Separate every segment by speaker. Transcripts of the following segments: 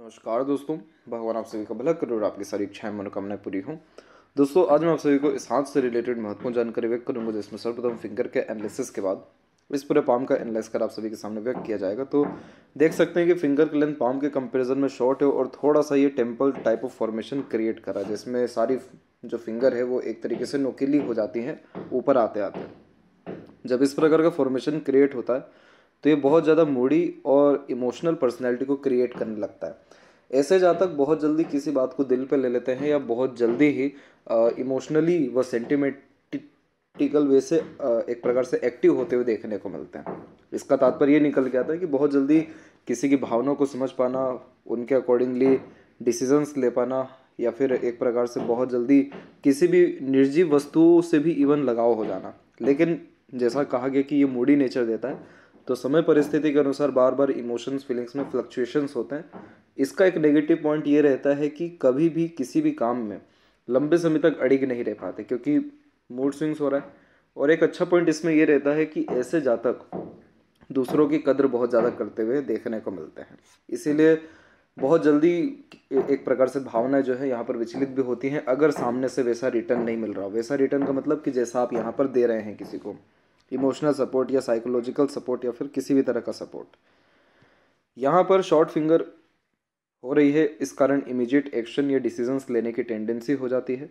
Speaker 1: नमस्कार दोस्तों भगवान आप सभी का भला करो और आपकी सारी इच्छाएं मनोकामनाएं पूरी हों दोस्तों आज मैं आप सभी को इस हाथ से रिलेटेड महत्वपूर्ण जानकारी व्यक्त करूंगा जिसमें सर्वप्रथम फिंगर के एनालिसिस के बाद इस पूरे पाम का एनालिस कर आप सभी के सामने व्यक्त किया जाएगा तो देख सकते हैं कि फिंगर की लेंथ पाम के कंपेरिजन में शॉर्ट है और थोड़ा सा ये temple type of formation create करा है जिसमें सारी जो फिंगर है वो एक तरीके से नोकीली हो जाती हैं ऊपर आते आते जब इस प्रकार का फॉर्मेशन क्रिएट होता है तो ये बहुत ज़्यादा मूडी और इमोशनल पर्सनैलिटी को क्रिएट करने लगता है ऐसे जातक बहुत जल्दी किसी बात को दिल पे ले लेते हैं या बहुत जल्दी ही इमोशनली व सेंटिमेंटिकल वे से आ, एक प्रकार से एक्टिव होते हुए देखने को मिलते हैं इसका तात्पर्य ये निकल गया था कि बहुत जल्दी किसी की भावनाओं को समझ पाना उनके अकॉर्डिंगली डिसीजंस ले पाना या फिर एक प्रकार से बहुत जल्दी किसी भी निर्जीव वस्तुओं से भी इवन लगाव हो जाना लेकिन जैसा कहा गया कि ये मूडी नेचर देता है तो समय परिस्थिति के अनुसार बार बार इमोशंस फीलिंग्स में फ्लक्चुएशंस होते हैं इसका एक नेगेटिव पॉइंट ये रहता है कि कभी भी किसी भी काम में लंबे समय तक अड़िग नहीं रह पाते क्योंकि मूड स्विंग्स हो रहा है और एक अच्छा पॉइंट इसमें यह रहता है कि ऐसे जातक दूसरों की कदर बहुत ज़्यादा करते हुए देखने को मिलते हैं इसीलिए बहुत जल्दी एक प्रकार से भावना जो है यहाँ पर विचलित भी होती है अगर सामने से वैसा रिटर्न नहीं मिल रहा वैसा रिटर्न का मतलब कि जैसा आप यहाँ पर दे रहे हैं किसी को इमोशनल सपोर्ट या साइकोलॉजिकल सपोर्ट या फिर किसी भी तरह का सपोर्ट यहाँ पर शॉर्ट फिंगर हो रही है इस कारण इमीजिएट एक्शन या डिसीजंस लेने की टेंडेंसी हो जाती है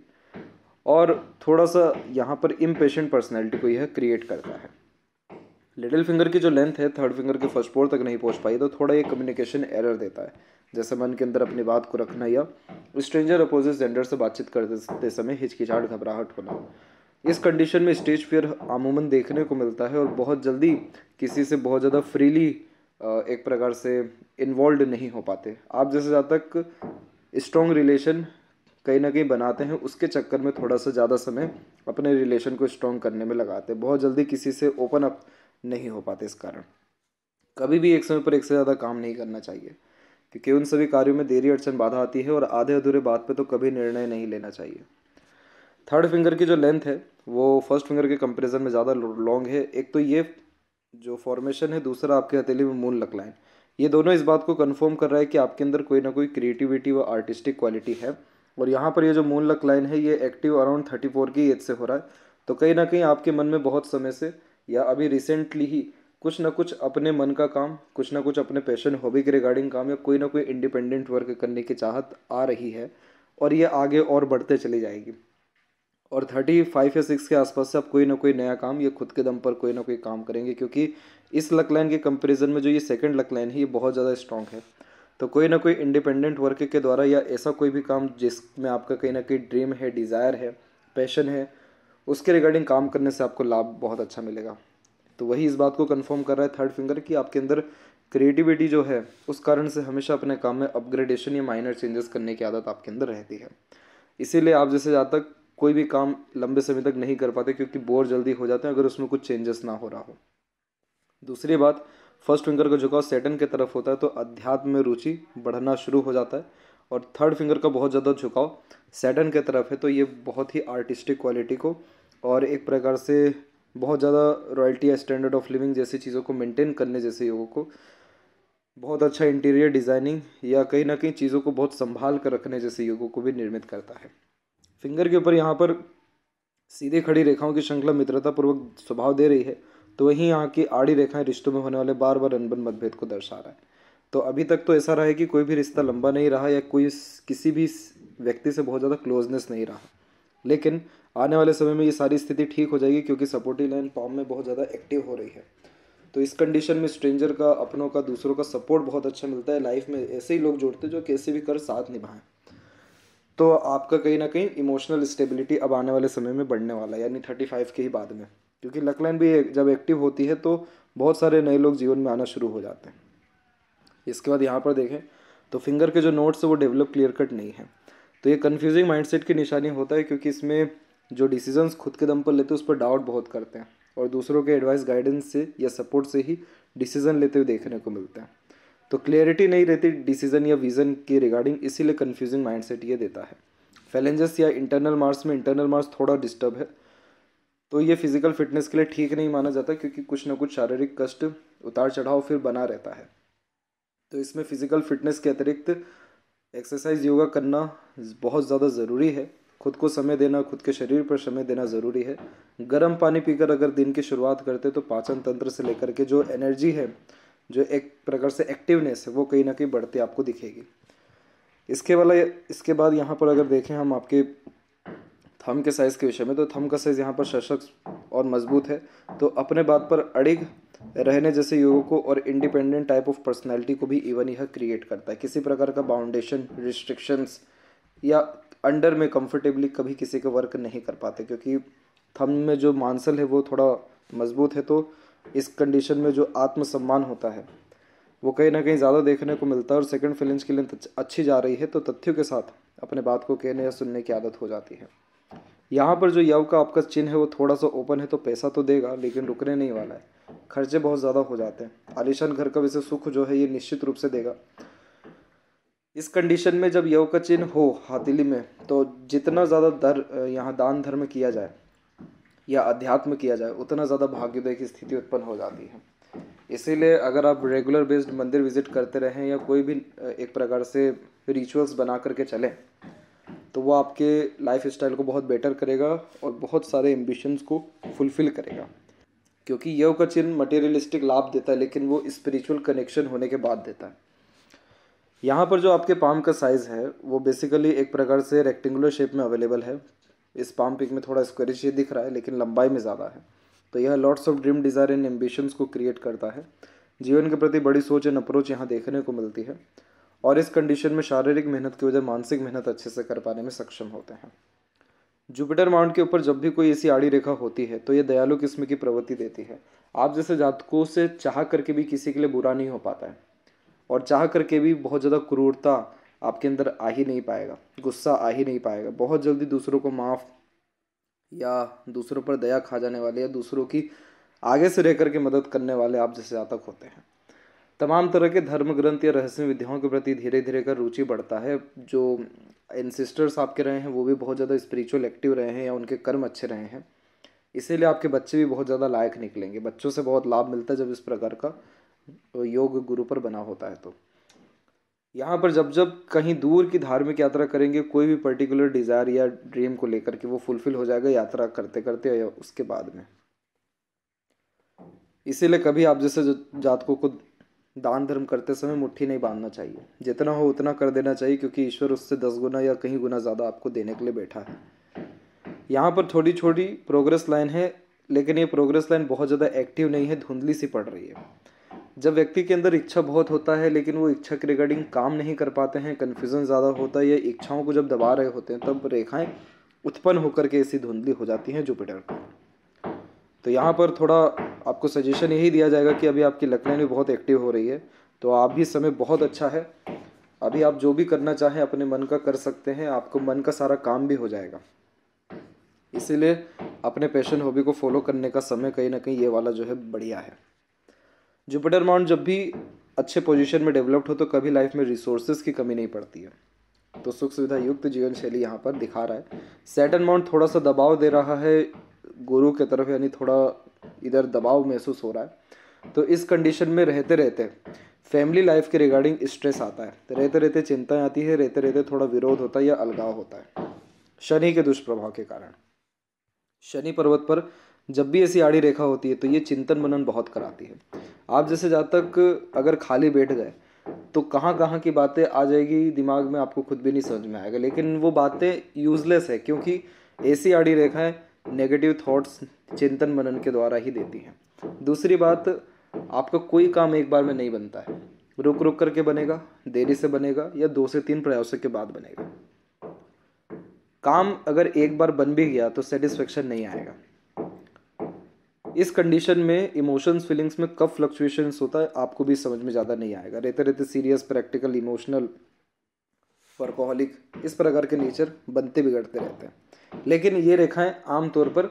Speaker 1: और थोड़ा सा यहाँ पर इम्पेशेंट पर्सनैलिटी को यह क्रिएट करता है लिटिल फिंगर की जो लेंथ है थर्ड फिंगर के फर्स्ट पोर तक नहीं पहुँच पाई तो थोड़ा ये कम्युनिकेशन एरर देता है जैसे मन के अंदर अपनी बात को रखना या स्ट्रेंजर अपोजिट जेंडर से बातचीत करते समय हिचकिचाहट घबराहट होना इस कंडीशन में स्टेज फियर अमूमन देखने को मिलता है और बहुत जल्दी किसी से बहुत ज़्यादा फ्रीली एक प्रकार से इन्वॉल्व नहीं हो पाते आप जैसे ज़्यादा तक स्ट्रॉन्ग रिलेशन कहीं ना कहीं बनाते हैं उसके चक्कर में थोड़ा सा ज़्यादा समय अपने रिलेशन को स्ट्रॉन्ग करने में लगाते हैं बहुत जल्दी किसी से ओपन अप नहीं हो पाते इस कारण कभी भी एक समय पर एक से ज़्यादा काम नहीं करना चाहिए क्योंकि उन सभी कार्यों में देरी अड़चन बाधा आती है और आधे अधूरे बात पर तो कभी निर्णय नहीं लेना चाहिए थर्ड फिंगर की जो लेंथ है वो फर्स्ट फिंगर के कंपेरिजन में ज़्यादा लॉन्ग है एक तो ये जो फॉर्मेशन है दूसरा आपके हथेली में मून लक लाइन ये दोनों इस बात को कंफर्म कर रहा है कि आपके अंदर कोई ना कोई क्रिएटिविटी व आर्टिस्टिक क्वालिटी है और यहाँ पर ये जो मून लक लाइन है ये एक्टिव अराउंड थर्टी फोर की एज से हो रहा है तो कहीं ना कहीं आपके मन में बहुत समय से या अभी रिसेंटली ही कुछ ना कुछ अपने मन का काम कुछ ना कुछ अपने पैशन हॉबी के रिगार्डिंग काम या कोई ना कोई इंडिपेंडेंट वर्क करने की चाहत आ रही है और ये आगे और बढ़ते चली जाएगी और थर्टी फाइव या सिक्स के आसपास से आप कोई ना कोई नया काम या खुद के दम पर कोई ना कोई काम करेंगे क्योंकि इस लक लाइन के कंपेरिजन में जो ये सेकेंड लक लाइन है ये बहुत ज़्यादा स्ट्रॉन्ग है तो कोई ना कोई इंडिपेंडेंट वर्क के द्वारा या ऐसा कोई भी काम जिसमें आपका कहीं ना कहीं ड्रीम है डिज़ायर है पैशन है उसके रिगार्डिंग काम करने से आपको लाभ बहुत अच्छा मिलेगा तो वही इस बात को कन्फर्म कर रहा है थर्ड फिंगर कि आपके अंदर क्रिएटिविटी जो है उस कारण से हमेशा अपने काम में अपग्रेडेशन या माइनर चेंजेस करने की आदत आपके अंदर रहती है इसीलिए आप जैसे जहाँ तक कोई भी काम लंबे समय तक नहीं कर पाते क्योंकि बोर जल्दी हो जाते हैं अगर उसमें कुछ चेंजेस ना हो रहा हो दूसरी बात फर्स्ट फिंगर का झुकाव सेटन की तरफ होता है तो अध्यात्म में रुचि बढ़ना शुरू हो जाता है और थर्ड फिंगर का बहुत ज़्यादा झुकाव सेटन की तरफ है तो ये बहुत ही आर्टिस्टिक क्वालिटी को और एक प्रकार से बहुत ज़्यादा रॉयल्टी या स्टैंडर्ड ऑफ लिविंग जैसी चीज़ों को मेंटेन करने जैसे योगों को बहुत अच्छा इंटीरियर डिज़ाइनिंग या कहीं ना कहीं चीज़ों को बहुत संभाल कर रखने जैसे योगों को भी निर्मित करता है फिंगर के ऊपर यहाँ पर सीधे खड़ी रेखाओं की श्रृंखला मित्रतापूर्वक स्वभाव दे रही है तो वहीं यहाँ की आड़ी रेखाएं रिश्तों में होने वाले बार बार अनबन मतभेद को दर्शा रहा है तो अभी तक तो ऐसा रहा है कि कोई भी रिश्ता लंबा नहीं रहा या कोई किसी भी व्यक्ति से बहुत ज़्यादा क्लोजनेस नहीं रहा लेकिन आने वाले समय में ये सारी स्थिति ठीक हो जाएगी क्योंकि सपोर्टिव लाइन फॉर्म में बहुत ज़्यादा एक्टिव हो रही है तो इस कंडीशन में स्ट्रेंजर का अपनों का दूसरों का सपोर्ट बहुत अच्छा मिलता है लाइफ में ऐसे ही लोग जुड़ते जो कैसे भी कर साथ निभाएं तो आपका कहीं ना कहीं इमोशनल स्टेबिलिटी अब आने वाले समय में बढ़ने वाला है यानी थर्टी फाइव के ही बाद में क्योंकि लकलाइन भी जब एक्टिव होती है तो बहुत सारे नए लोग जीवन में आना शुरू हो जाते हैं इसके बाद यहाँ पर देखें तो फिंगर के जो नोट्स है वो डेवलप क्लियर कट नहीं है तो ये कन्फ्यूजिंग माइंडसेट की निशानी होता है क्योंकि इसमें जो डिसीजंस खुद के दम पर लेते हैं उस पर डाउट बहुत करते हैं और दूसरों के एडवाइस गाइडेंस से या सपोर्ट से ही डिसीजन लेते हुए देखने को मिलते हैं तो क्लियरिटी नहीं रहती डिसीजन या विजन के रिगार्डिंग इसीलिए कन्फ्यूजिंग माइंड सेट ये देता है फैलेंजेस या इंटरनल मार्क्स में इंटरनल मार्क्स थोड़ा डिस्टर्ब है तो ये फिजिकल फिटनेस के लिए ठीक नहीं माना जाता क्योंकि कुछ ना कुछ शारीरिक कष्ट उतार चढ़ाव फिर बना रहता है तो इसमें फिजिकल फिटनेस के अतिरिक्त एक्सरसाइज योगा करना बहुत ज़्यादा ज़रूरी है खुद को समय देना खुद के शरीर पर समय देना ज़रूरी है गर्म पानी पीकर अगर दिन की शुरुआत करते तो पाचन तंत्र से लेकर के जो एनर्जी है जो एक प्रकार से एक्टिवनेस है वो कहीं ना कहीं बढ़ते आपको दिखेगी इसके वाला इसके बाद यहाँ पर अगर देखें हम आपके थम के साइज़ के विषय में तो थम का साइज़ यहाँ पर सशक्त और मजबूत है तो अपने बात पर अड़िग रहने जैसे युवकों को और इंडिपेंडेंट टाइप ऑफ पर्सनैलिटी को भी इवन यह क्रिएट करता है किसी प्रकार का बाउंडेशन रिस्ट्रिक्शंस या अंडर में कंफर्टेबली कभी किसी का वर्क नहीं कर पाते क्योंकि थम में जो मांसल है वो थोड़ा मजबूत है तो इस कंडीशन में जो आत्मसम्मान होता है वो कहीं ना कहीं ज़्यादा देखने को मिलता है और सेकंड फीलिंग्स की लेंथ अच्छी जा रही है तो तथ्यों के साथ अपने बात को कहने या सुनने की आदत हो जाती है यहाँ पर जो यव का आपका चिन्ह है वो थोड़ा सा ओपन है तो पैसा तो देगा लेकिन रुकने नहीं वाला है खर्चे बहुत ज़्यादा हो जाते हैं आलिशान घर का वैसे सुख जो है ये निश्चित रूप से देगा इस कंडीशन में जब यव का चिन्ह हो हाथिली में तो जितना ज़्यादा दर यहाँ दान धर्म किया जाए या अध्यात्म किया जाए उतना ज़्यादा भाग्योदय की स्थिति उत्पन्न हो जाती है इसीलिए अगर आप रेगुलर बेस्ड मंदिर विजिट करते रहें या कोई भी एक प्रकार से रिचुअल्स बना करके चलें तो वो आपके लाइफ स्टाइल को बहुत बेटर करेगा और बहुत सारे एम्बिशंस को फुलफ़िल करेगा क्योंकि यह का चिन्ह मटेरियलिस्टिक लाभ देता है लेकिन वो स्पिरिचुअल कनेक्शन होने के बाद देता है यहाँ पर जो आपके पाम का साइज़ है वो बेसिकली एक प्रकार से रेक्टेंगुलर शेप में अवेलेबल है इस पाम पिक में थोड़ा स्क्वेरिश ये दिख रहा है लेकिन लंबाई में ज़्यादा है तो यह lots of dream desire and ambitions को क्रिएट करता है जीवन के प्रति बड़ी सोच एंड अप्रोच यहाँ देखने को मिलती है और इस कंडीशन में शारीरिक मेहनत की वजह मानसिक मेहनत अच्छे से कर पाने में सक्षम होते हैं जुपिटर माउंट के ऊपर जब भी कोई ऐसी आड़ी रेखा होती है तो यह दयालु किस्म की प्रवृत्ति देती है आप जैसे जातकों से चाह करके भी किसी के लिए बुरा नहीं हो पाता है और चाह करके भी बहुत ज़्यादा क्रूरता आपके अंदर आ ही नहीं पाएगा गुस्सा आ ही नहीं पाएगा बहुत जल्दी दूसरों को माफ़ या दूसरों पर दया खा जाने वाले या दूसरों की आगे से रह करके मदद करने वाले आप जैसे जातक होते हैं तमाम तरह के धर्म ग्रंथ या रहस्य विद्याओं के प्रति धीरे धीरे कर रुचि बढ़ता है जो एनसिस्टर्स आपके रहे हैं वो भी बहुत ज़्यादा स्पिरिचुअल एक्टिव रहे हैं या उनके कर्म अच्छे रहे हैं इसीलिए आपके बच्चे भी बहुत ज़्यादा लायक निकलेंगे बच्चों से बहुत लाभ मिलता है जब इस प्रकार का योग गुरु पर बना होता है तो यहाँ पर जब जब कहीं दूर की धार्मिक यात्रा करेंगे कोई भी पर्टिकुलर डिज़ायर या ड्रीम को लेकर के वो फुलफिल हो जाएगा यात्रा करते करते या उसके बाद में इसीलिए कभी आप जैसे जातकों को दान धर्म करते समय मुट्ठी नहीं बांधना चाहिए जितना हो उतना कर देना चाहिए क्योंकि ईश्वर उससे दस गुना या कहीं गुना ज़्यादा आपको देने के लिए बैठा है यहाँ पर थोड़ी छोटी प्रोग्रेस लाइन है लेकिन ये प्रोग्रेस लाइन बहुत ज़्यादा एक्टिव नहीं है धुंधली सी पड़ रही है जब व्यक्ति के अंदर इच्छा बहुत होता है लेकिन वो इच्छा के रिगार्डिंग काम नहीं कर पाते हैं कन्फ्यूज़न ज़्यादा होता है या इच्छाओं को जब दबा रहे होते हैं तब रेखाएं उत्पन्न होकर के ऐसी धुंधली हो जाती हैं जुपिटर को तो यहाँ पर थोड़ा आपको सजेशन यही दिया जाएगा कि अभी आपकी लकलाइन भी बहुत एक्टिव हो रही है तो आप भी समय बहुत अच्छा है अभी आप जो भी करना चाहें अपने मन का कर सकते हैं आपको मन का सारा काम भी हो जाएगा इसीलिए अपने पैशन हॉबी को फॉलो करने का समय कहीं ना कहीं ये वाला जो है बढ़िया है जुपिटर माउंट जब भी अच्छे पोजीशन में डेवलप्ड हो तो कभी लाइफ में रिसोर्सेज की कमी नहीं पड़ती है तो सुख सुविधा युक्त जीवन शैली यहाँ पर दिखा रहा है सैटन माउंट थोड़ा सा दबाव दे रहा है गुरु के तरफ यानी थोड़ा इधर दबाव महसूस हो रहा है तो इस कंडीशन में रहते रहते फैमिली लाइफ के रिगार्डिंग स्ट्रेस आता है तो रहते रहते चिंताएं आती है रहते रहते थोड़ा विरोध होता है या अलगाव होता है शनि के दुष्प्रभाव के कारण शनि पर्वत पर जब भी ऐसी आड़ी रेखा होती है तो ये चिंतन मनन बहुत कराती है आप जैसे जा तक अगर खाली बैठ गए तो कहाँ कहाँ की बातें आ जाएगी दिमाग में आपको खुद भी नहीं समझ में आएगा लेकिन वो बातें यूजलेस है क्योंकि ऐसी आड़ी रेखाएं नेगेटिव थॉट्स चिंतन मनन के द्वारा ही देती हैं दूसरी बात आपका कोई काम एक बार में नहीं बनता है रुक रुक करके बनेगा देरी से बनेगा या दो से तीन प्रयासों के बाद बनेगा काम अगर एक बार बन भी गया तो सेटिस्फेक्शन नहीं आएगा इस कंडीशन में इमोशंस फीलिंग्स में कब फ्लक्चुएशंस होता है आपको भी समझ में ज़्यादा नहीं आएगा रहते रहते सीरियस प्रैक्टिकल इमोशनल वर्कोहलिक इस प्रकार के नेचर बनते बिगड़ते रहते हैं लेकिन ये रेखाएं आमतौर पर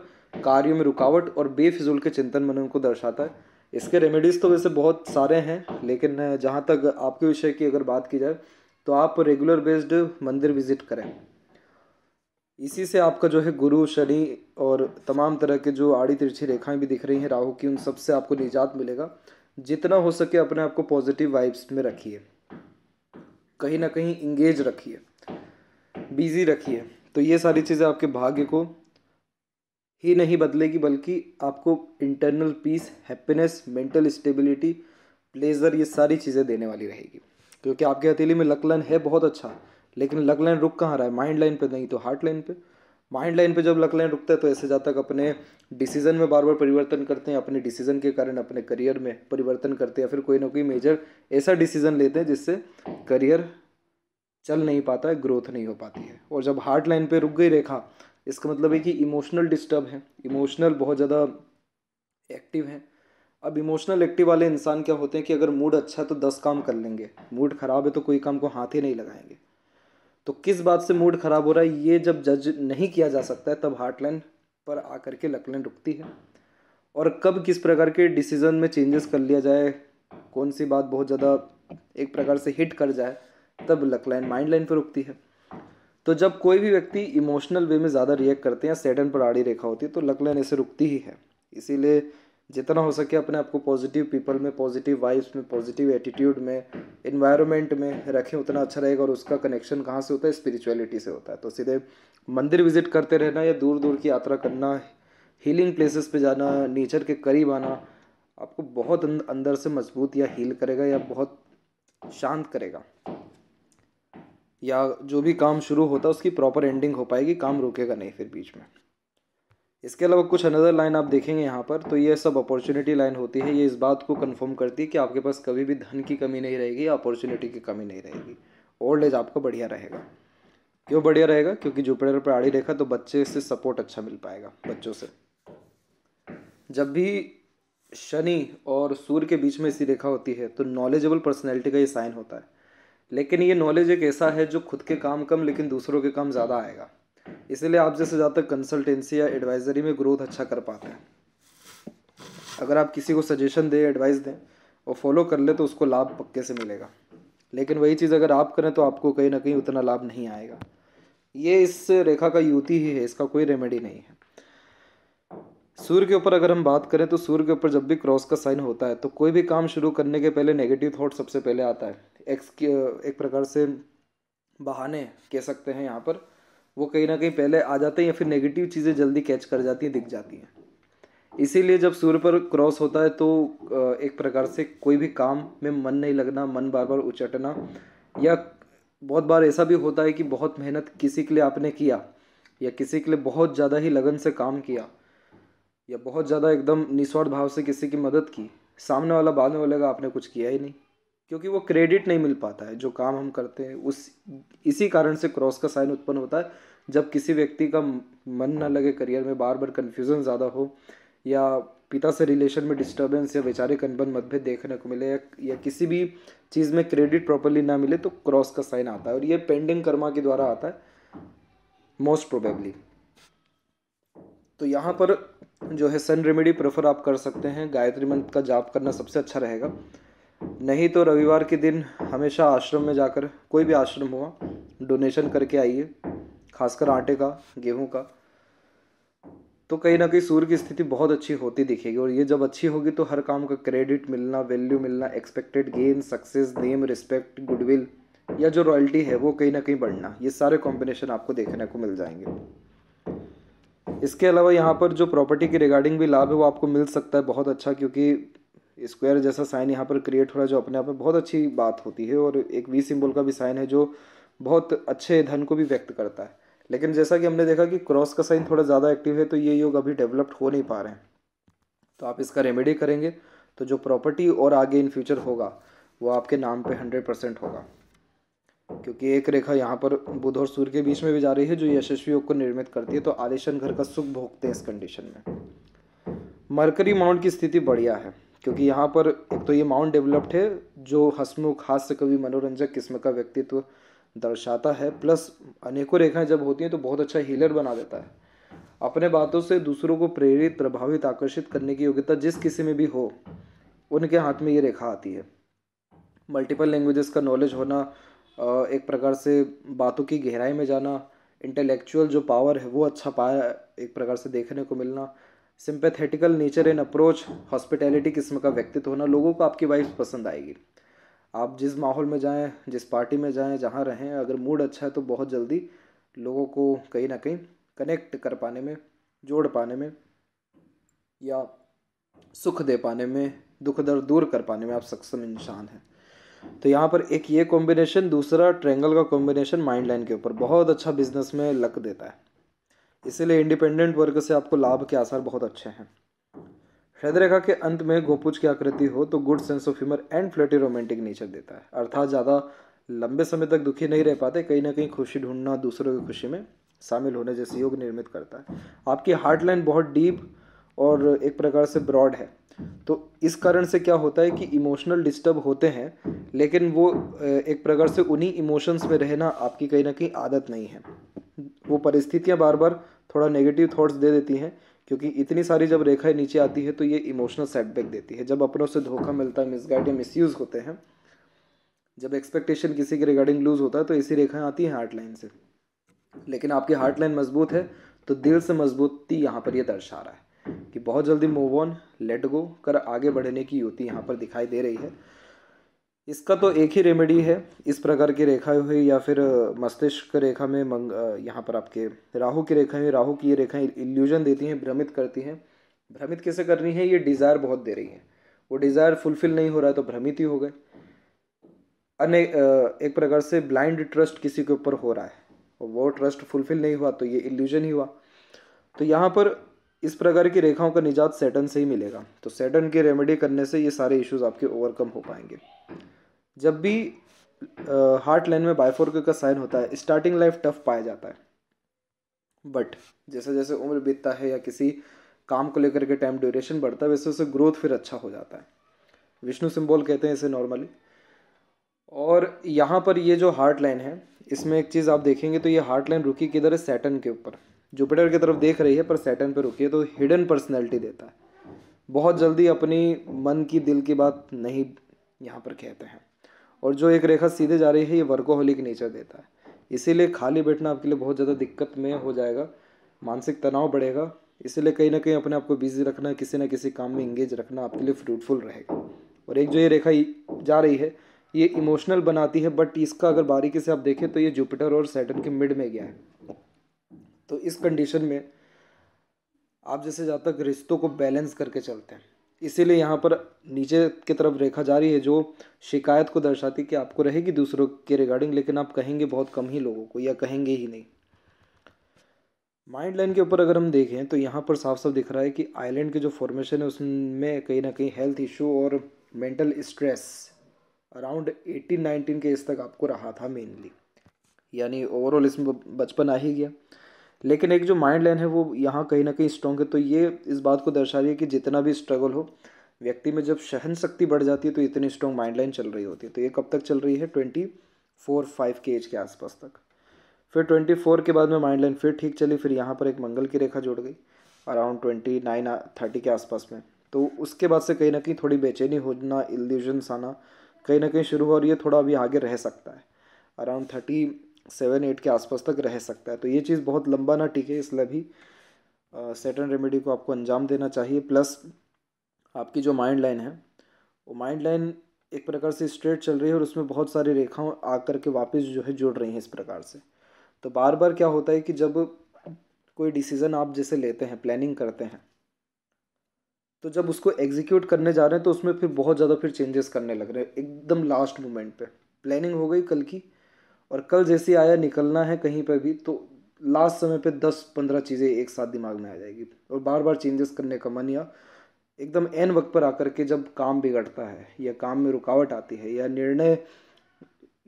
Speaker 1: कार्यों में रुकावट और बेफिजूल के चिंतन मनन को दर्शाता है इसके रेमेडीज़ तो वैसे बहुत सारे हैं लेकिन जहाँ तक आपके विषय की अगर बात की जाए तो आप रेगुलर बेस्ड मंदिर विजिट करें इसी से आपका जो है गुरु शनि और तमाम तरह के जो आड़ी तिरछी रेखाएं भी दिख रही हैं राहु की उन सब से आपको निजात मिलेगा जितना हो सके अपने आप को पॉजिटिव वाइब्स में रखिए कहीं ना कहीं इंगेज रखिए बिजी रखिए तो ये सारी चीज़ें आपके भाग्य को ही नहीं बदलेगी बल्कि आपको internal peace happiness mental stability pleasure ये सारी चीज़ें देने वाली रहेगी क्योंकि आपके हथेली में लकलन है बहुत अच्छा लेकिन लग लाइन रुक कहाँ रहा है माइंड लाइन पे नहीं तो हार्ट लाइन पे माइंड लाइन पे जब लग लाइन रुकता है तो ऐसे जातक अपने डिसीजन में बार बार परिवर्तन करते हैं अपने डिसीजन के कारण अपने करियर में परिवर्तन करते हैं या फिर कोई ना कोई मेजर ऐसा डिसीजन लेते हैं जिससे करियर चल नहीं पाता है ग्रोथ नहीं हो पाती है और जब हार्ट लाइन पे रुक गई रेखा इसका मतलब है कि इमोशनल डिस्टर्ब है इमोशनल बहुत ज़्यादा एक्टिव है अब इमोशनल एक्टिव वाले इंसान क्या होते हैं कि अगर मूड अच्छा है तो दस काम कर लेंगे मूड ख़राब है तो कोई काम को हाथ ही नहीं लगाएंगे तो किस बात से मूड ख़राब हो रहा है ये जब जज नहीं किया जा सकता है तब हार्टलाइन पर आकर के लकलाइन रुकती है और कब किस प्रकार के डिसीज़न में चेंजेस कर लिया जाए कौन सी बात बहुत ज़्यादा एक प्रकार से हिट कर जाए तब लकलाइन माइंड लाइन पर रुकती है तो जब कोई भी व्यक्ति इमोशनल वे में ज़्यादा रिएक्ट करते हैं सेडन पर आड़ी रेखा होती है तो लकलाइन ऐसे रुकती ही है इसीलिए जितना हो सके अपने आप को पॉजिटिव पीपल में पॉजिटिव वाइब्स में पॉजिटिव एटीट्यूड में इन्वायरमेंट में रखें उतना अच्छा रहेगा और उसका कनेक्शन कहाँ से होता है स्पिरिचुअलिटी से होता है तो सीधे मंदिर विजिट करते रहना या दूर दूर की यात्रा करना हीलिंग प्लेसेस पे जाना नेचर के करीब आना आपको बहुत अं-, अंदर से मजबूत या हील करेगा या बहुत शांत करेगा या जो भी काम शुरू होता है उसकी प्रॉपर एंडिंग हो पाएगी काम रुकेगा नहीं फिर बीच में इसके अलावा कुछ अनदर लाइन आप देखेंगे यहाँ पर तो ये सब अपॉर्चुनिटी लाइन होती है ये इस बात को कंफर्म करती है कि आपके पास कभी भी धन की कमी नहीं रहेगी या अपॉर्चुनिटी की कमी नहीं रहेगी ओल्ड एज आपका बढ़िया रहेगा क्यों बढ़िया रहेगा क्योंकि जुपिटर पर आड़ी रेखा तो बच्चे से सपोर्ट अच्छा मिल पाएगा बच्चों से जब भी शनि और सूर्य के बीच में ऐसी रेखा होती है तो नॉलेजेबल पर्सनैलिटी का ये साइन होता है लेकिन ये नॉलेज एक ऐसा है जो खुद के काम कम लेकिन दूसरों के काम ज़्यादा आएगा इसलिए आप जैसे ज़्यादातर कंसल्टेंसी या एडवाइजरी में ग्रोथ अच्छा कर पाते हैं अगर आप किसी को सजेशन दें एडवाइस दें और फॉलो कर ले तो उसको लाभ पक्के से मिलेगा लेकिन वही चीज़ अगर आप करें तो आपको कहीं ना कहीं उतना लाभ नहीं आएगा ये इस रेखा का युति ही है इसका कोई रेमेडी नहीं है सूर्य के ऊपर अगर हम बात करें तो सूर्य के ऊपर जब भी क्रॉस का साइन होता है तो कोई भी काम शुरू करने के पहले नेगेटिव थॉट सबसे पहले आता है एक्स एक प्रकार से बहाने कह सकते हैं यहाँ पर वो कहीं ना कहीं पहले आ जाते हैं या फिर नेगेटिव चीज़ें जल्दी कैच कर जाती हैं दिख जाती हैं इसीलिए जब सूर्य पर क्रॉस होता है तो एक प्रकार से कोई भी काम में मन नहीं लगना मन बार बार उचटना या बहुत बार ऐसा भी होता है कि बहुत मेहनत किसी के लिए आपने किया या किसी के लिए बहुत ज़्यादा ही लगन से काम किया या बहुत ज़्यादा एकदम निस्वार्थ भाव से किसी की मदद की सामने वाला बाद में बोलेगा आपने कुछ किया ही नहीं क्योंकि वो क्रेडिट नहीं मिल पाता है जो काम हम करते हैं उस इसी कारण से क्रॉस का साइन उत्पन्न होता है जब किसी व्यक्ति का मन ना लगे करियर में बार बार कन्फ्यूज़न ज़्यादा हो या पिता से रिलेशन में डिस्टर्बेंस या वैचारिक अनबन मतभेद देखने को मिले या, या किसी भी चीज़ में क्रेडिट प्रॉपरली ना मिले तो क्रॉस का साइन आता है और ये पेंडिंग कर्मा के द्वारा आता है मोस्ट प्रोबेबली तो यहाँ पर जो है सन रेमेडी प्रेफर आप कर सकते हैं गायत्री मंत्र का जाप करना सबसे अच्छा रहेगा नहीं तो रविवार के दिन हमेशा आश्रम में जाकर कोई भी आश्रम हुआ डोनेशन करके आइए खासकर आटे का गेहूं का तो कहीं ना कहीं सूर्य की स्थिति बहुत अच्छी होती दिखेगी और ये जब अच्छी होगी तो हर काम का क्रेडिट मिलना वैल्यू मिलना expected gain success name respect goodwill या जो रॉयल्टी है वो कहीं ना कहीं बढ़ना ये सारे कॉम्बिनेशन आपको देखने को मिल जाएंगे इसके अलावा यहाँ पर जो प्रॉपर्टी के रिगार्डिंग भी लाभ है वो आपको मिल सकता है बहुत अच्छा क्योंकि स्क्वायर जैसा साइन यहाँ पर क्रिएट हो रहा है जो अपने आप में बहुत अच्छी बात होती है और एक वी सिम्बल का भी साइन है जो बहुत अच्छे धन को भी व्यक्त करता है लेकिन जैसा कि हमने देखा कि क्रॉस का साइन थोड़ा ज़्यादा एक्टिव है तो ये योग अभी डेवलप्ड हो नहीं पा रहे हैं तो आप इसका रेमेडी करेंगे तो जो प्रॉपर्टी और आगे इन फ्यूचर होगा वो आपके नाम पे हंड्रेड परसेंट होगा क्योंकि एक रेखा यहाँ पर बुध और सूर्य के बीच में भी जा रही है जो यशस्वी योग को निर्मित करती है तो आलिशन घर का सुख भोगते हैं इस कंडीशन में मरकरी माउंट की स्थिति बढ़िया है क्योंकि यहाँ पर एक तो ये माउंट डेवलप्ड है जो हसमुख हास्य कवि मनोरंजक किस्म का व्यक्तित्व दर्शाता है प्लस अनेकों रेखाएं जब होती हैं तो बहुत अच्छा हीलर बना देता है अपने बातों से दूसरों को प्रेरित प्रभावित आकर्षित करने की योग्यता जिस किसी में भी हो उनके हाथ में ये रेखा आती है मल्टीपल लैंग्वेजेस का नॉलेज होना एक प्रकार से बातों की गहराई में जाना इंटेलेक्चुअल जो पावर है वो अच्छा पाया एक प्रकार से देखने को मिलना sympathetical nature and approach hospitality किस्म का व्यक्तित्व होना लोगों को आपकी वाइफ पसंद आएगी आप जिस माहौल में जाएं जिस पार्टी में जाएं जहाँ रहें अगर मूड अच्छा है तो बहुत जल्दी लोगों को कहीं ना कहीं कनेक्ट कर पाने में जोड़ पाने में या सुख दे पाने में दुख दर्द दूर कर पाने में आप सक्षम इंसान हैं तो यहाँ पर एक ये कॉम्बिनेशन दूसरा ट्रेंगल का कॉम्बिनेशन माइंड लाइन के ऊपर बहुत अच्छा बिजनेस में लक देता है इसीलिए इंडिपेंडेंट वर्ग से आपको लाभ के आसार बहुत अच्छे हैं हृदयरेखा के अंत में गोपुज की आकृति हो तो good sense of humour and flirty romantic nature देता है अर्थात ज़्यादा लंबे समय तक दुखी नहीं रह पाते कहीं ना कहीं खुशी ढूंढना दूसरों की खुशी में शामिल होने जैसे योग निर्मित करता है आपकी हार्ट लाइन बहुत डीप और एक प्रकार से ब्रॉड है तो इस कारण से क्या होता है कि इमोशनल डिस्टर्ब होते हैं लेकिन वो एक प्रकार से उन्हीं इमोशंस में रहना आपकी कहीं ना कहीं आदत नहीं है वो परिस्थितियाँ बार बार थोड़ा नेगेटिव थॉट्स दे देती हैं क्योंकि इतनी सारी जब रेखाएं नीचे आती है तो ये इमोशनल सेटबैक देती है जब अपनों से धोखा मिलता है मिसगाइड या मिसयूज़ होते हैं जब एक्सपेक्टेशन किसी के रिगार्डिंग लूज़ होता है तो ऐसी रेखाएं आती हैं हार्ट लाइन से लेकिन आपकी हार्ट लाइन मजबूत है तो दिल से मजबूती यहाँ पर यह दर्शा रहा है कि बहुत जल्दी मूव ऑन लेट गो कर आगे बढ़ने की युति यहाँ पर दिखाई दे रही है इसका तो एक ही रेमेडी है इस प्रकार की रेखाएं हुई या फिर मस्तिष्क रेखा में मंग यहाँ पर आपके राहु की रेखाएं है राहु की ये रेखाएं इल्यूजन देती हैं भ्रमित करती हैं भ्रमित कैसे करनी है ये डिज़ायर बहुत दे रही है वो डिज़ायर फुलफिल नहीं हो रहा है तो भ्रमित ही हो गए अन्य एक प्रकार से ब्लाइंड ट्रस्ट किसी के ऊपर हो रहा है वो ट्रस्ट फुलफिल नहीं हुआ तो ये इल्यूजन ही हुआ तो यहाँ पर इस प्रकार की रेखाओं का निजात सेटन से ही मिलेगा तो सेटन की रेमेडी करने से ये सारे इश्यूज़ आपके ओवरकम हो पाएंगे जब भी हार्ट लाइन में बायफोर्क का साइन होता है स्टार्टिंग लाइफ टफ पाया जाता है बट जैसे जैसे उम्र बीतता है या किसी काम को लेकर के टाइम ड्यूरेशन बढ़ता है वैसे वैसे ग्रोथ फिर अच्छा हो जाता है विष्णु सिम्बॉल कहते हैं इसे नॉर्मली और यहाँ पर ये जो हार्ट लाइन है इसमें एक चीज़ आप देखेंगे तो ये हार्ट लाइन रुकी किधर है सैटन के ऊपर जुपिटर की तरफ देख रही है पर सैटन पर रुकी है तो हिडन पर्सनैलिटी देता है बहुत जल्दी अपनी मन की दिल की बात नहीं यहाँ पर कहते हैं और जो एक रेखा सीधे जा रही है ये वर्कोहोलिक नेचर देता है इसीलिए खाली बैठना आपके लिए बहुत ज़्यादा दिक्कत में हो जाएगा मानसिक तनाव बढ़ेगा इसीलिए कहीं ना कहीं अपने आप को बिजी रखना किसी ना किसी काम में इंगेज रखना आपके लिए फ्रूटफुल रहेगा और एक जो ये रेखा जा रही है ये इमोशनल बनाती है बट इसका अगर बारीकी से आप देखें तो ये जुपिटर और सैटन के मिड में गया है तो इस कंडीशन में आप जैसे जहाँ तक रिश्तों को बैलेंस करके चलते हैं इसीलिए यहाँ पर नीचे की तरफ रेखा जा रही है जो शिकायत को दर्शाती कि आपको रहेगी दूसरों के रिगार्डिंग लेकिन आप कहेंगे बहुत कम ही लोगों को या कहेंगे ही नहीं माइंड लाइन के ऊपर अगर हम देखें तो यहाँ पर साफ साफ दिख रहा है कि आइलैंड के जो फॉर्मेशन है उसमें कहीं ना कहीं हेल्थ इशू और mental stress around eighteen nineteen के एज तक आपको रहा था मेनली यानी ओवरऑल इसमें बचपन आ ही गया लेकिन एक जो माइंड लाइन है वो यहाँ कहीं ना कहीं स्ट्रॉन्ग है तो ये इस बात को दर्शा रही है कि जितना भी स्ट्रगल हो व्यक्ति में जब सहन शक्ति बढ़ जाती है तो इतनी स्ट्रॉन्ग माइंड लाइन चल रही होती है तो ये कब तक चल रही है ट्वेंटी फोर फाइव के एज के आसपास तक फिर ट्वेंटी फोर के बाद में माइंड लाइन फिर ठीक चली फिर यहाँ पर एक मंगल की रेखा जुड़ गई अराउंड ट्वेंटी नाइन थर्टी के आसपास में तो उसके बाद से कहीं ना कहीं थोड़ी बेचैनी होना इल्यूजन्स आना कहीं ना कहीं शुरू हो रही है थोड़ा अभी आगे रह सकता है अराउंड थर्टी सेवन एट के आसपास तक रह सकता है तो ये चीज़ बहुत लंबा ना टिके इसलिए भी सेटन रेमेडी को आपको अंजाम देना चाहिए प्लस आपकी जो माइंड लाइन है वो माइंड लाइन एक प्रकार से स्ट्रेट चल रही है और उसमें बहुत सारी रेखाओं आ कर के वापस जो है जुड़ रही हैं इस प्रकार से तो बार बार क्या होता है कि जब कोई डिसीज़न आप जैसे लेते हैं प्लानिंग करते हैं तो जब उसको एग्जीक्यूट करने जा रहे हैं तो उसमें फिर बहुत ज़्यादा फिर चेंजेस करने लग रहे हैं एकदम लास्ट मोमेंट पे प्लानिंग हो गई कल की और कल जैसे आया निकलना है कहीं पर भी तो लास्ट समय पे दस पंद्रह चीज़ें एक साथ दिमाग में आ जाएगी और बार बार चेंजेस करने का मन या एकदम एन वक्त पर आकर के जब काम बिगड़ता है या काम में रुकावट आती है या निर्णय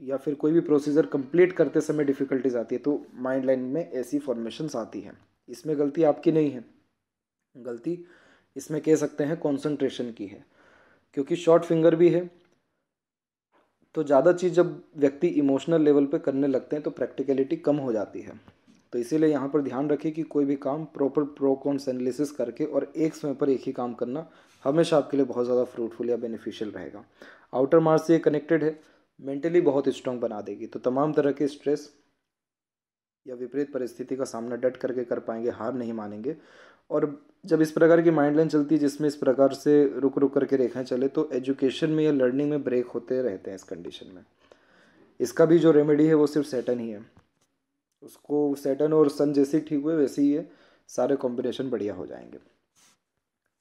Speaker 1: या फिर कोई भी प्रोसीजर कंप्लीट करते समय डिफ़िकल्टीज आती है तो माइंड लाइन में ऐसी फॉर्मेशंस आती हैं इसमें गलती आपकी नहीं है गलती इसमें कह सकते हैं कॉन्सेंट्रेशन की है क्योंकि शॉर्ट फिंगर भी है तो ज़्यादा चीज़ जब व्यक्ति इमोशनल लेवल पे करने लगते हैं तो प्रैक्टिकलिटी कम हो जाती है तो इसीलिए यहाँ पर ध्यान रखिए कि कोई भी काम प्रॉपर प्रोकॉन्स एनालिसिस करके और एक समय पर एक ही काम करना हमेशा आपके लिए बहुत ज़्यादा फ्रूटफुल या बेनिफिशियल रहेगा आउटर मार्च से ये कनेक्टेड है मेंटली बहुत स्ट्रॉन्ग बना देगी तो तमाम तरह के स्ट्रेस या विपरीत परिस्थिति का सामना डट करके कर पाएंगे हार नहीं मानेंगे और जब इस प्रकार की माइंड लाइन चलती है जिसमें इस प्रकार से रुक रुक करके रेखाएं चले तो एजुकेशन में या लर्निंग में ब्रेक होते रहते हैं इस कंडीशन में इसका भी जो रेमेडी है वो सिर्फ सेटन ही है उसको सेटन और सन जैसे ही ठीक हुए वैसे ही है सारे कॉम्बिनेशन बढ़िया हो जाएंगे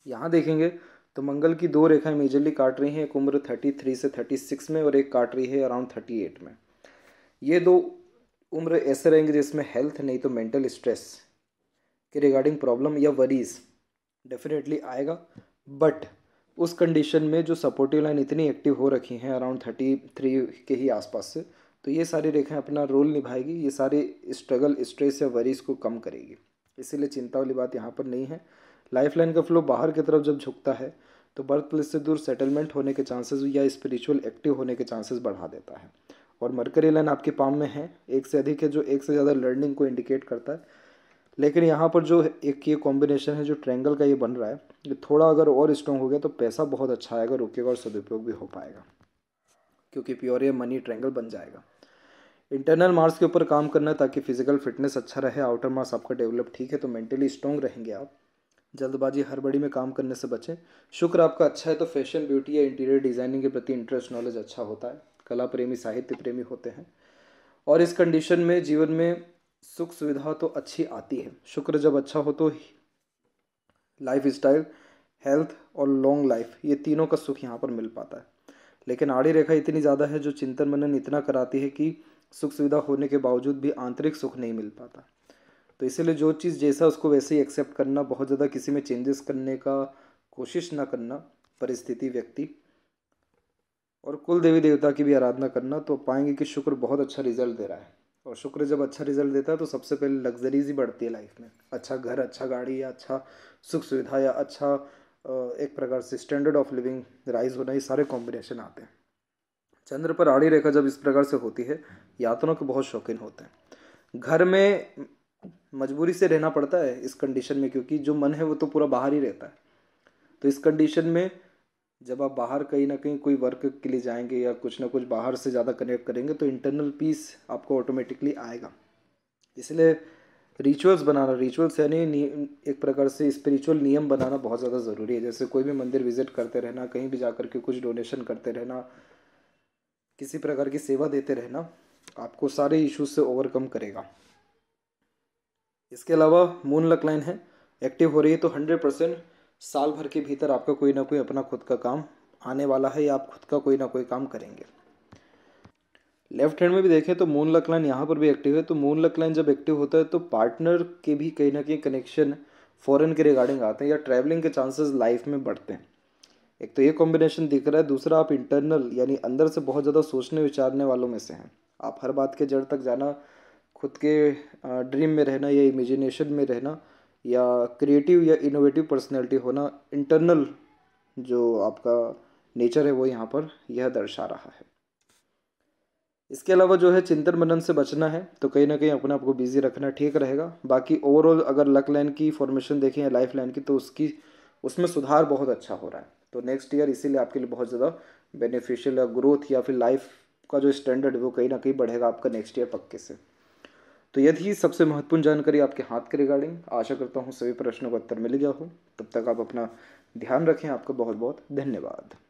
Speaker 1: यहाँ देखेंगे तो मंगल की दो रेखाएं मेजरली काट रही हैं एक उम्र थर्टी थ्री से थर्टी सिक्स में और एक काट रही है अराउंड थर्टी एट में ये दो उम्र ऐसे रहेंगे जिसमें हेल्थ नहीं तो मेंटल स्ट्रेस के रिगार्डिंग प्रॉब्लम या वरीज डेफिनेटली आएगा बट उस कंडीशन में जो सपोर्टिव लाइन इतनी एक्टिव हो रखी हैं अराउंड थर्टी थ्री के ही आसपास से तो ये सारी रेखाएं अपना रोल निभाएगी ये सारे स्ट्रगल स्ट्रेस या वरीज को कम करेगी इसीलिए चिंता वाली बात यहाँ पर नहीं है लाइफ लाइन का फ्लो बाहर की तरफ जब झुकता है तो बर्थ प्लेस से दूर सेटलमेंट होने के चांसेस या स्पिरिचुअल एक्टिव होने के चांसेस बढ़ा देता है और मरकरी लाइन आपके पाम में है एक से अधिक है जो एक से ज़्यादा लर्निंग को इंडिकेट करता है लेकिन यहाँ पर जो एक ये कॉम्बिनेशन है जो ट्रैंगल का ये बन रहा है ये थोड़ा अगर और स्ट्रॉन्ग हो गया तो पैसा बहुत अच्छा आएगा रुकेगा और सदुपयोग भी हो पाएगा क्योंकि प्योर ये मनी ट्रैंगल बन जाएगा इंटरनल मार्क्स के ऊपर काम करना ताकि फिजिकल फिटनेस अच्छा रहे आउटर मार्क्स आपका डेवलप ठीक है तो मेंटली स्ट्रॉन्ग रहेंगे आप जल्दबाजी हर बड़ी में काम करने से बचें शुक्र आपका अच्छा है तो फैशन ब्यूटी या इंटीरियर डिजाइनिंग के प्रति इंटरेस्ट नॉलेज अच्छा होता है कला प्रेमी साहित्य प्रेमी होते हैं और इस कंडीशन में जीवन में सुख सुविधा तो अच्छी आती है शुक्र जब अच्छा हो तो लाइफ स्टाइल हेल्थ और लॉन्ग लाइफ ये तीनों का सुख यहाँ पर मिल पाता है लेकिन आड़ी रेखा इतनी ज़्यादा है जो चिंतन मनन इतना कराती है कि सुख सुविधा होने के बावजूद भी आंतरिक सुख नहीं मिल पाता तो इसीलिए जो चीज़ जैसा उसको वैसे ही एक्सेप्ट करना बहुत ज़्यादा किसी में चेंजेस करने का कोशिश ना करना परिस्थिति व्यक्ति और कुल देवी देवता की भी आराधना करना तो पाएंगे कि शुक्र बहुत अच्छा रिजल्ट दे रहा है और शुक्र जब अच्छा रिजल्ट देता है तो सबसे पहले लग्जरीज ही बढ़ती है लाइफ में अच्छा घर अच्छा गाड़ी या अच्छा सुख सुविधा या अच्छा एक प्रकार से स्टैंडर्ड ऑफ लिविंग राइज होना ये सारे कॉम्बिनेशन आते हैं चंद्र पर आड़ी रेखा जब इस प्रकार से होती है यात्रों के बहुत शौकीन होते हैं घर में मजबूरी से रहना पड़ता है इस कंडीशन में क्योंकि जो मन है वो तो पूरा बाहर ही रहता है तो इस कंडीशन में जब आप बाहर कहीं ना कहीं कोई वर्क के लिए जाएंगे या कुछ ना कुछ बाहर से ज़्यादा कनेक्ट करेंगे तो इंटरनल पीस आपको ऑटोमेटिकली आएगा इसलिए रिचुअल्स बनाना रिचुअल्स यानी एक प्रकार से स्पिरिचुअल नियम बनाना बहुत ज़्यादा ज़रूरी है जैसे कोई भी मंदिर विजिट करते रहना कहीं भी जा के कुछ डोनेशन करते रहना किसी प्रकार की सेवा देते रहना आपको सारे इश्यूज से ओवरकम करेगा इसके अलावा मून लक लाइन है एक्टिव हो रही है तो हंड्रेड परसेंट साल भर के भीतर आपका कोई ना कोई अपना खुद का काम आने वाला है या आप खुद का कोई ना कोई काम करेंगे लेफ्ट हैंड में भी देखें तो मून लक लाइन यहाँ पर भी एक्टिव है तो मून लक लाइन जब एक्टिव होता है तो पार्टनर के भी कहीं ना कहीं कनेक्शन फॉरेन के रिगार्डिंग आते हैं या ट्रैवलिंग के चांसेस लाइफ में बढ़ते हैं एक तो ये कॉम्बिनेशन दिख रहा है दूसरा आप इंटरनल यानी अंदर से बहुत ज़्यादा सोचने विचारने वालों में से हैं आप हर बात के जड़ तक जाना खुद के ड्रीम में रहना या इमेजिनेशन में रहना या क्रिएटिव या इनोवेटिव पर्सनैलिटी होना इंटरनल जो आपका नेचर है वो यहाँ पर यह दर्शा रहा है इसके अलावा जो है चिंतन मनन से बचना है तो कहीं ना कहीं अपने आप को बिजी रखना ठीक रहेगा बाकी ओवरऑल अगर लक लाइन की फॉर्मेशन देखें या लाइफ लाइन की तो उसकी उसमें सुधार बहुत अच्छा हो रहा है तो नेक्स्ट ईयर इसीलिए आपके लिए बहुत ज़्यादा बेनिफिशियल या ग्रोथ या फिर लाइफ का जो स्टैंडर्ड है वो कहीं ना कहीं बढ़ेगा आपका नेक्स्ट ईयर पक्के से तो यदि सबसे महत्वपूर्ण जानकारी आपके हाथ के रिगार्डिंग आशा करता हूँ सभी प्रश्नों का उत्तर मिल गया हो तब तक आप अपना ध्यान रखें आपका बहुत बहुत धन्यवाद